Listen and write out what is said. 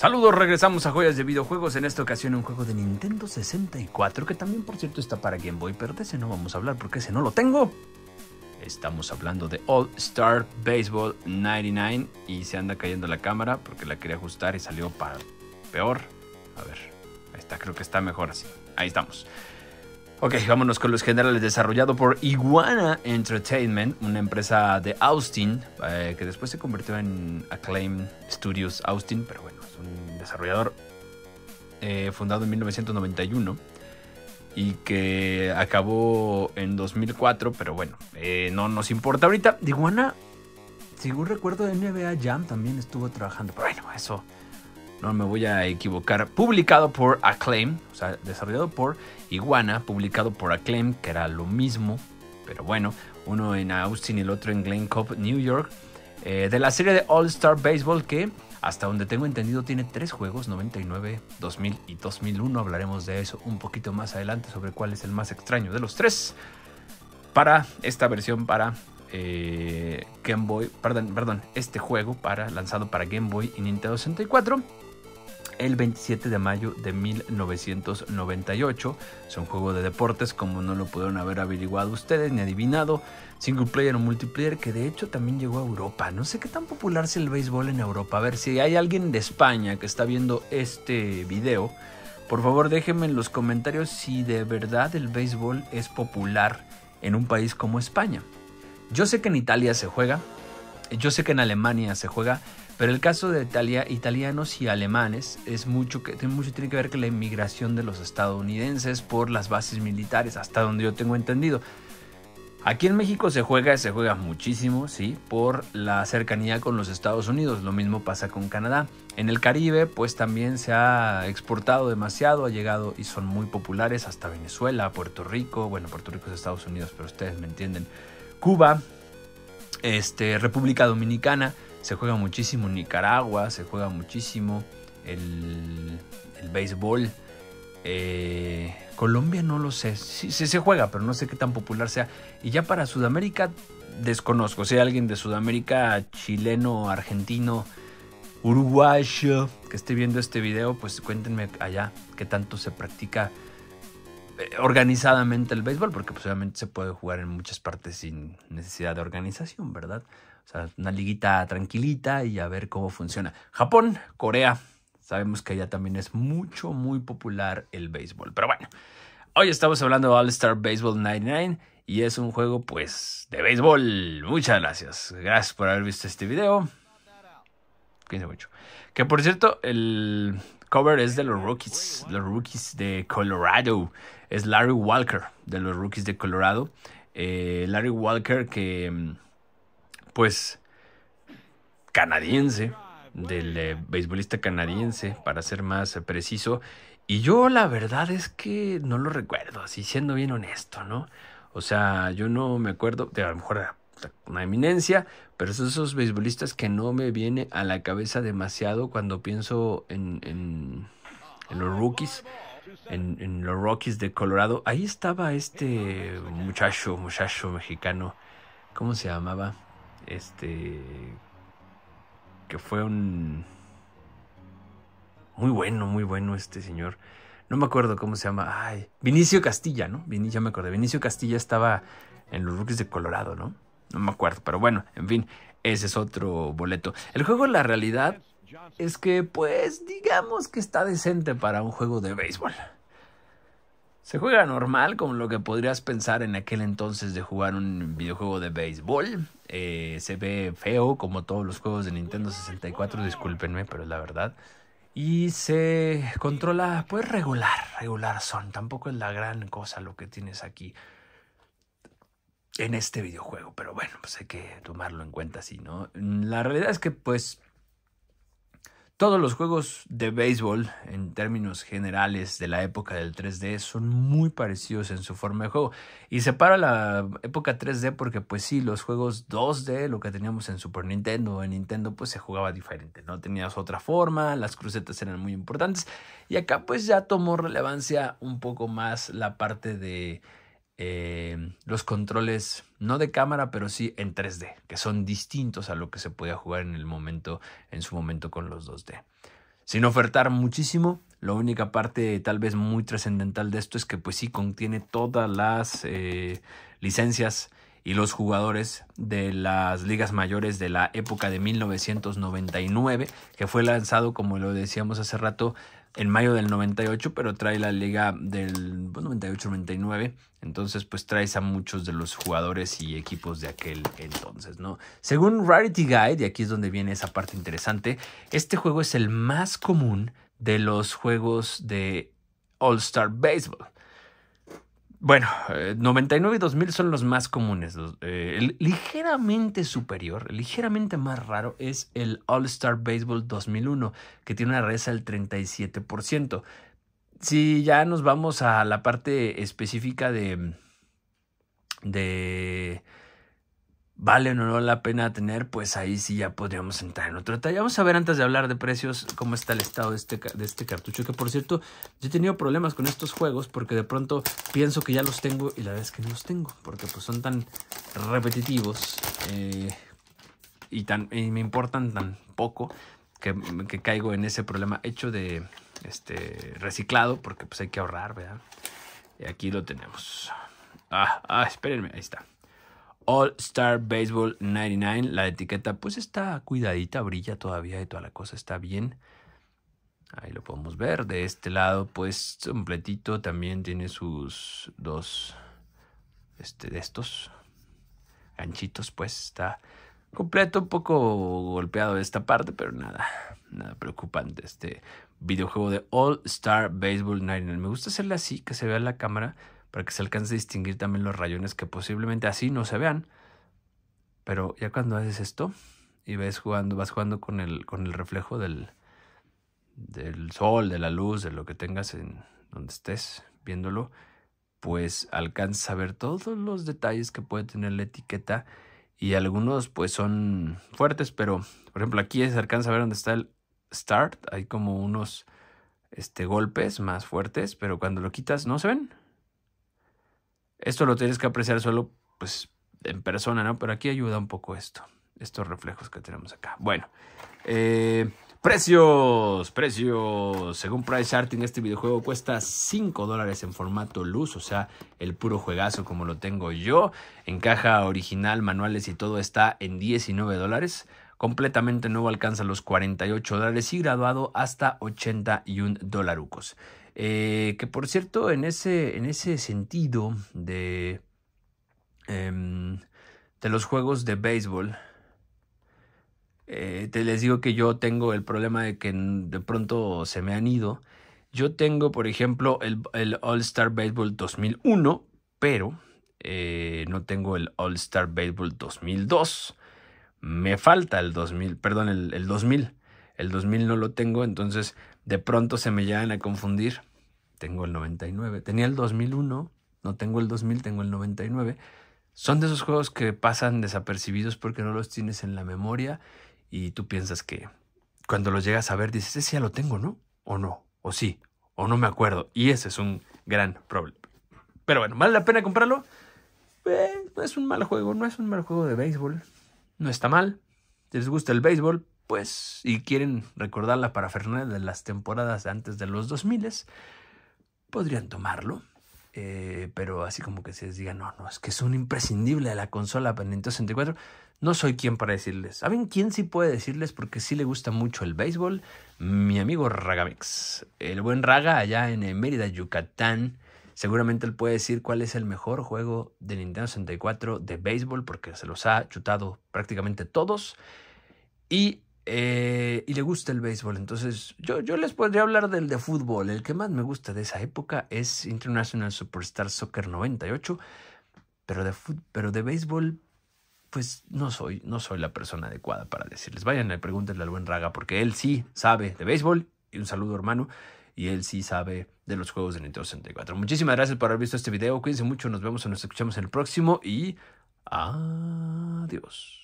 Saludos, regresamos a Joyas de Videojuegos. En esta ocasión, un juego de Nintendo 64, que también, por cierto, está para Game Boy, pero de ese no vamos a hablar porque ese no lo tengo. Estamos hablando de All Star Baseball 99 y se anda cayendo la cámara porque la quería ajustar y salió para peor. A ver, ahí está, creo que está mejor así. Ahí estamos. Ok, vámonos con los generales desarrollado por Iguana Entertainment, una empresa de Austin, eh, que después se convirtió en Acclaim Studios Austin, pero bueno, es un desarrollador eh, fundado en 1991 y que acabó en 2004, pero bueno, eh, no nos importa ahorita. Iguana, según recuerdo, de NBA Jam también estuvo trabajando, pero bueno, eso no me voy a equivocar, publicado por Acclaim, o sea, desarrollado por Iguana, publicado por Acclaim, que era lo mismo, pero bueno, uno en Austin y el otro en Glen New York, eh, de la serie de All Star Baseball que... Hasta donde tengo entendido tiene tres juegos, 99, 2000 y 2001. Hablaremos de eso un poquito más adelante sobre cuál es el más extraño de los tres. Para esta versión para eh, Game Boy, perdón, perdón, este juego para, lanzado para Game Boy y Nintendo 64 el 27 de mayo de 1998. Es un juego de deportes como no lo pudieron haber averiguado ustedes ni adivinado. Single player o multiplayer que de hecho también llegó a Europa. No sé qué tan popular es el béisbol en Europa. A ver si hay alguien de España que está viendo este video. Por favor déjenme en los comentarios si de verdad el béisbol es popular en un país como España. Yo sé que en Italia se juega, yo sé que en Alemania se juega, pero el caso de italianos y alemanes es mucho que, tiene, mucho, tiene que ver con la inmigración de los estadounidenses por las bases militares, hasta donde yo tengo entendido. Aquí en México se juega, se juega muchísimo, sí, por la cercanía con los Estados Unidos. Lo mismo pasa con Canadá. En el Caribe, pues también se ha exportado demasiado, ha llegado y son muy populares hasta Venezuela, Puerto Rico. Bueno, Puerto Rico es Estados Unidos, pero ustedes me entienden. Cuba, este, República Dominicana se juega muchísimo en Nicaragua, se juega muchísimo el, el béisbol. Eh, Colombia no lo sé, sí, sí, se juega, pero no sé qué tan popular sea. Y ya para Sudamérica desconozco, si hay alguien de Sudamérica, chileno, argentino, uruguayo, que esté viendo este video, pues cuéntenme allá qué tanto se practica eh, organizadamente el béisbol, porque pues obviamente se puede jugar en muchas partes sin necesidad de organización, ¿verdad? O sea, una liguita tranquilita y a ver cómo funciona. Japón, Corea, sabemos que allá también es mucho, muy popular el béisbol. Pero bueno, hoy estamos hablando de All Star Baseball 99 y es un juego pues de béisbol. Muchas gracias. Gracias por haber visto este video. mucho. Que por cierto, el Cover es de los rookies, los rookies de Colorado. Es Larry Walker, de los rookies de Colorado. Eh, Larry Walker que, mm, pues, canadiense, del eh, beisbolista canadiense, para ser más eh, preciso. Y yo la verdad es que no lo recuerdo, así siendo bien honesto, ¿no? O sea, yo no me acuerdo, de, a lo mejor una eminencia, pero son esos beisbolistas que no me viene a la cabeza demasiado cuando pienso en, los rookies, en, los Rockies de Colorado. Ahí estaba este muchacho, muchacho mexicano, ¿cómo se llamaba? Este, que fue un... Muy bueno, muy bueno este señor. No me acuerdo cómo se llama. Ay, Vinicio Castilla, ¿no? Ya me acordé. Vinicio Castilla estaba en los Rookies de Colorado, ¿no? No me acuerdo, pero bueno, en fin, ese es otro boleto. El juego La Realidad es que, pues, digamos que está decente para un juego de béisbol. Se juega normal, como lo que podrías pensar en aquel entonces de jugar un videojuego de béisbol. Eh, se ve feo, como todos los juegos de Nintendo 64, discúlpenme, pero es la verdad. Y se controla, pues regular, regular son. Tampoco es la gran cosa lo que tienes aquí en este videojuego. Pero bueno, pues hay que tomarlo en cuenta así, ¿no? La realidad es que pues todos los juegos de béisbol, en términos generales de la época del 3D, son muy parecidos en su forma de juego. Y para la época 3D porque, pues sí, los juegos 2D, lo que teníamos en Super Nintendo, o en Nintendo, pues se jugaba diferente, ¿no? Tenías otra forma, las crucetas eran muy importantes. Y acá, pues ya tomó relevancia un poco más la parte de eh, los controles, no de cámara, pero sí en 3D, que son distintos a lo que se podía jugar en el momento, en su momento con los 2D. Sin ofertar muchísimo, la única parte tal vez muy trascendental de esto es que pues sí contiene todas las eh, licencias y los jugadores de las ligas mayores de la época de 1999, que fue lanzado, como lo decíamos hace rato, en mayo del 98, pero trae la liga del 98-99, pues, entonces pues traes a muchos de los jugadores y equipos de aquel entonces, ¿no? Según Rarity Guide, y aquí es donde viene esa parte interesante, este juego es el más común de los juegos de All Star Baseball. Bueno, 99 eh, y 2000 son los más comunes. Eh, el ligeramente superior, ligeramente más raro es el All Star Baseball 2001, que tiene una reza del 37%. Si ya nos vamos a la parte específica de, de vale o no la pena tener, pues ahí sí ya podríamos entrar en otro detalle. Vamos a ver antes de hablar de precios cómo está el estado de este, de este cartucho, que por cierto, yo he tenido problemas con estos juegos porque de pronto pienso que ya los tengo y la verdad es que no los tengo, porque pues son tan repetitivos eh, y, tan, y me importan tan poco que, que, caigo en ese problema hecho de este reciclado, porque pues hay que ahorrar, ¿verdad? Y aquí lo tenemos. ah, ah espérenme, ahí está. All Star Baseball 99. La etiqueta pues está cuidadita, brilla todavía y toda la cosa está bien. Ahí lo podemos ver. De este lado pues completito también tiene sus dos este, de estos ganchitos pues está completo, un poco golpeado de esta parte, pero nada, nada preocupante este videojuego de All Star Baseball 99. Me gusta hacerle así, que se vea la cámara para que se alcance a distinguir también los rayones que posiblemente así no se vean. Pero ya cuando haces esto y ves jugando, vas jugando con el, con el reflejo del, del sol, de la luz, de lo que tengas en donde estés viéndolo, pues alcanzas a ver todos los detalles que puede tener la etiqueta y algunos pues son fuertes, pero por ejemplo aquí se alcanza a ver dónde está el start, hay como unos este, golpes más fuertes, pero cuando lo quitas no se ven, esto lo tienes que apreciar solo, pues, en persona, ¿no? Pero aquí ayuda un poco esto, estos reflejos que tenemos acá. Bueno, eh, precios, precios. Según Price en este videojuego cuesta 5 dólares en formato luz, o sea, el puro juegazo como lo tengo yo. En caja original, manuales y todo está en 19 dólares completamente nuevo alcanza los 48 dólares y graduado hasta 81 dolarucos. Eh, que por cierto, en ese, en ese sentido de, em, de los juegos de béisbol, eh, te les digo que yo tengo el problema de que de pronto se me han ido. Yo tengo, por ejemplo, el, el All Star Baseball 2001, pero eh, no tengo el All Star Baseball 2002. Me falta el 2000, perdón, el 2000 el 2000 no lo tengo, entonces de pronto se me llegan a confundir. Tengo el 99, tenía el 2001, no tengo el 2000, tengo el 99. Son de esos juegos que pasan desapercibidos porque no los tienes en la memoria y tú piensas que cuando los llegas a ver dices, ese ya lo tengo, ¿no? O no, o sí, o no me acuerdo. Y ese es un gran problema. Pero bueno, ¿vale la pena comprarlo? Eh, no es un mal juego, no es un mal juego de béisbol. No está mal. les gusta el béisbol, pues, y quieren recordarla para Fernández de las temporadas antes de los 2000, podrían tomarlo. Eh, pero así como que se les diga, no, no, es que es un imprescindible de la consola para Nintendo 64. No soy quien para decirles. ¿Saben quién sí puede decirles? Porque sí le gusta mucho el béisbol. Mi amigo Ragamex, El buen Raga allá en Mérida, Yucatán. Seguramente él puede decir cuál es el mejor juego de Nintendo 64 de béisbol porque se los ha chutado prácticamente todos. Y eh, y le gusta el béisbol. Entonces, yo, yo les podría hablar del de fútbol. El que más me gusta de esa época es International Superstar Soccer 98, pero de, pero de béisbol, pues no soy, no soy la persona adecuada para decirles. Vayan y pregúntenle al buen Raga, porque él sí sabe de béisbol. Y un saludo, hermano. Y él sí sabe de los juegos de Nintendo 64. Muchísimas gracias por haber visto este video. Cuídense mucho. Nos vemos o nos escuchamos en el próximo. Y adiós.